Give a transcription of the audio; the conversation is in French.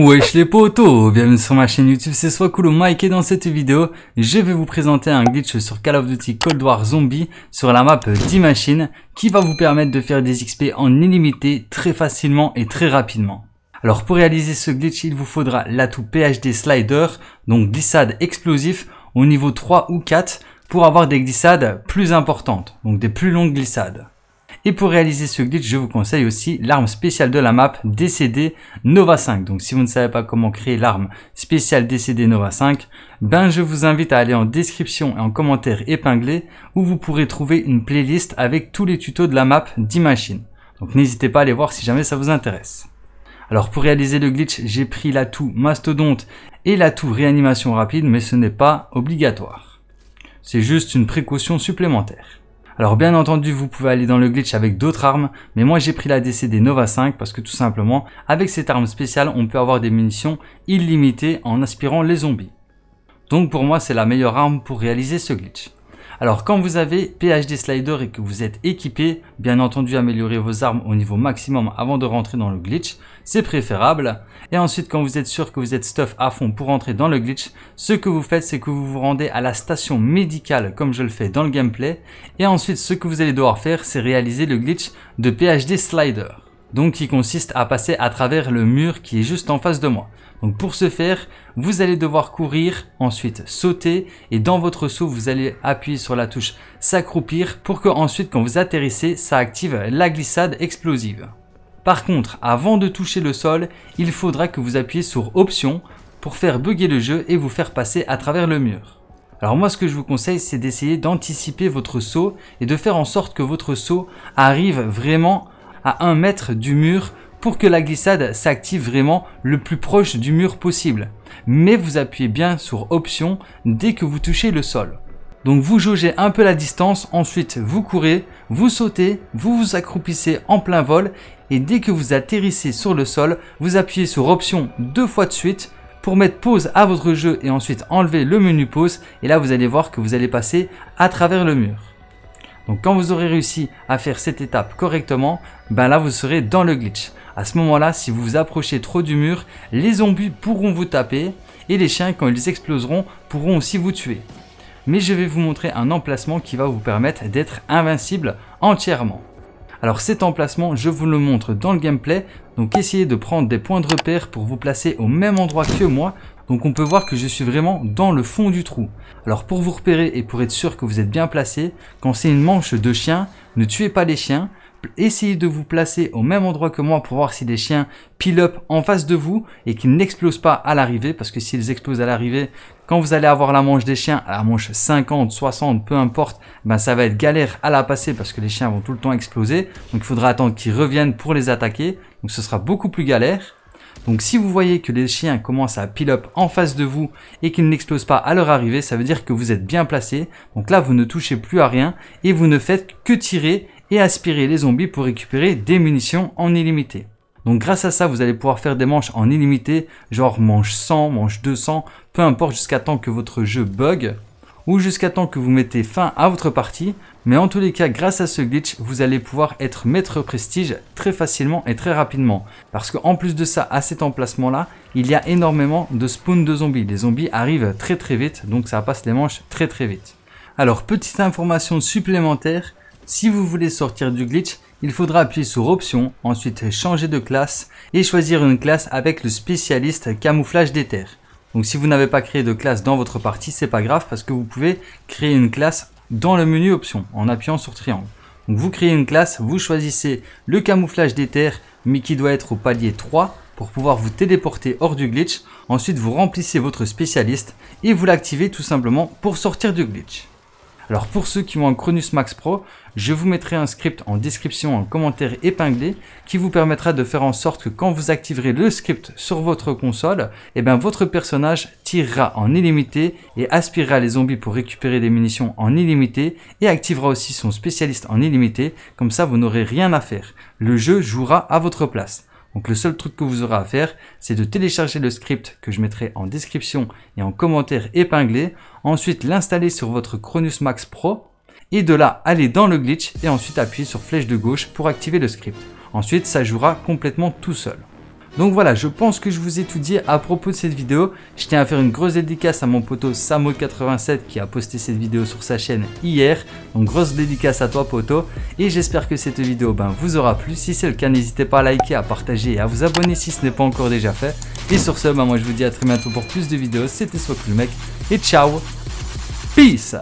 Wesh les potos, bienvenue sur ma chaîne YouTube, c'est soit cool Mike et dans cette vidéo, je vais vous présenter un glitch sur Call of Duty Cold War Zombie sur la map D-Machine qui va vous permettre de faire des XP en illimité très facilement et très rapidement. Alors pour réaliser ce glitch, il vous faudra l'atout PhD Slider, donc glissade explosif au niveau 3 ou 4 pour avoir des glissades plus importantes, donc des plus longues glissades. Et pour réaliser ce glitch, je vous conseille aussi l'arme spéciale de la map DCD Nova 5. Donc si vous ne savez pas comment créer l'arme spéciale DCD Nova 5, ben je vous invite à aller en description et en commentaire épinglé où vous pourrez trouver une playlist avec tous les tutos de la map d'Imachine. Donc n'hésitez pas à aller voir si jamais ça vous intéresse. Alors pour réaliser le glitch, j'ai pris l'atout mastodonte et l'atout réanimation rapide, mais ce n'est pas obligatoire. C'est juste une précaution supplémentaire. Alors bien entendu, vous pouvez aller dans le glitch avec d'autres armes, mais moi j'ai pris la DCD Nova 5 parce que tout simplement, avec cette arme spéciale, on peut avoir des munitions illimitées en aspirant les zombies. Donc pour moi, c'est la meilleure arme pour réaliser ce glitch. Alors quand vous avez PhD Slider et que vous êtes équipé, bien entendu améliorer vos armes au niveau maximum avant de rentrer dans le glitch, c'est préférable. Et ensuite quand vous êtes sûr que vous êtes stuff à fond pour rentrer dans le glitch, ce que vous faites c'est que vous vous rendez à la station médicale comme je le fais dans le gameplay. Et ensuite ce que vous allez devoir faire c'est réaliser le glitch de PhD Slider donc qui consiste à passer à travers le mur qui est juste en face de moi. Donc pour ce faire, vous allez devoir courir, ensuite sauter et dans votre saut, vous allez appuyer sur la touche s'accroupir pour que ensuite quand vous atterrissez, ça active la glissade explosive. Par contre, avant de toucher le sol, il faudra que vous appuyez sur option pour faire bugger le jeu et vous faire passer à travers le mur. Alors moi ce que je vous conseille c'est d'essayer d'anticiper votre saut et de faire en sorte que votre saut arrive vraiment à 1 mètre du mur pour que la glissade s'active vraiment le plus proche du mur possible. Mais vous appuyez bien sur option dès que vous touchez le sol. Donc vous jaugez un peu la distance, ensuite vous courez, vous sautez, vous vous accroupissez en plein vol et dès que vous atterrissez sur le sol, vous appuyez sur option deux fois de suite pour mettre pause à votre jeu et ensuite enlever le menu pause et là vous allez voir que vous allez passer à travers le mur. Donc quand vous aurez réussi à faire cette étape correctement, ben là vous serez dans le glitch. À ce moment-là, si vous vous approchez trop du mur, les zombies pourront vous taper et les chiens, quand ils exploseront, pourront aussi vous tuer. Mais je vais vous montrer un emplacement qui va vous permettre d'être invincible entièrement. Alors cet emplacement, je vous le montre dans le gameplay, donc essayez de prendre des points de repère pour vous placer au même endroit que moi donc on peut voir que je suis vraiment dans le fond du trou. Alors pour vous repérer et pour être sûr que vous êtes bien placé, quand c'est une manche de chien, ne tuez pas les chiens, essayez de vous placer au même endroit que moi pour voir si des chiens pile up en face de vous et qu'ils n'explosent pas à l'arrivée parce que s'ils explosent à l'arrivée, quand vous allez avoir la manche des chiens, la manche 50, 60, peu importe, ben ça va être galère à la passer parce que les chiens vont tout le temps exploser. Donc il faudra attendre qu'ils reviennent pour les attaquer. Donc ce sera beaucoup plus galère. Donc si vous voyez que les chiens commencent à pile-up en face de vous et qu'ils n'explosent pas à leur arrivée, ça veut dire que vous êtes bien placé. Donc là, vous ne touchez plus à rien et vous ne faites que tirer et aspirer les zombies pour récupérer des munitions en illimité. Donc grâce à ça, vous allez pouvoir faire des manches en illimité, genre manche 100, manche 200, peu importe jusqu'à temps que votre jeu bug ou jusqu'à temps que vous mettez fin à votre partie. Mais en tous les cas, grâce à ce glitch, vous allez pouvoir être maître prestige très facilement et très rapidement. Parce qu'en plus de ça, à cet emplacement-là, il y a énormément de spawns de zombies. Les zombies arrivent très très vite, donc ça passe les manches très très vite. Alors, petite information supplémentaire, si vous voulez sortir du glitch, il faudra appuyer sur Option, ensuite changer de classe et choisir une classe avec le spécialiste camouflage des terres. Donc si vous n'avez pas créé de classe dans votre partie, c'est pas grave parce que vous pouvez créer une classe dans le menu options en appuyant sur triangle. Donc vous créez une classe, vous choisissez le camouflage des terres mais qui doit être au palier 3 pour pouvoir vous téléporter hors du glitch. Ensuite vous remplissez votre spécialiste et vous l'activez tout simplement pour sortir du glitch. Alors pour ceux qui ont un Cronus Max Pro, je vous mettrai un script en description, en commentaire épinglé, qui vous permettra de faire en sorte que quand vous activerez le script sur votre console, eh bien votre personnage tirera en illimité et aspirera les zombies pour récupérer des munitions en illimité et activera aussi son spécialiste en illimité, comme ça vous n'aurez rien à faire. Le jeu jouera à votre place. Donc le seul truc que vous aurez à faire, c'est de télécharger le script que je mettrai en description et en commentaire épinglé, ensuite l'installer sur votre Cronus Max Pro, et de là aller dans le glitch et ensuite appuyer sur flèche de gauche pour activer le script. Ensuite ça jouera complètement tout seul. Donc voilà, je pense que je vous ai tout dit à propos de cette vidéo. Je tiens à faire une grosse dédicace à mon poteau Samo87 qui a posté cette vidéo sur sa chaîne hier. Donc grosse dédicace à toi poteau. Et j'espère que cette vidéo ben, vous aura plu. Si c'est le cas, n'hésitez pas à liker, à partager et à vous abonner si ce n'est pas encore déjà fait. Et sur ce, ben, moi je vous dis à très bientôt pour plus de vidéos. C'était soit le mec et ciao. Peace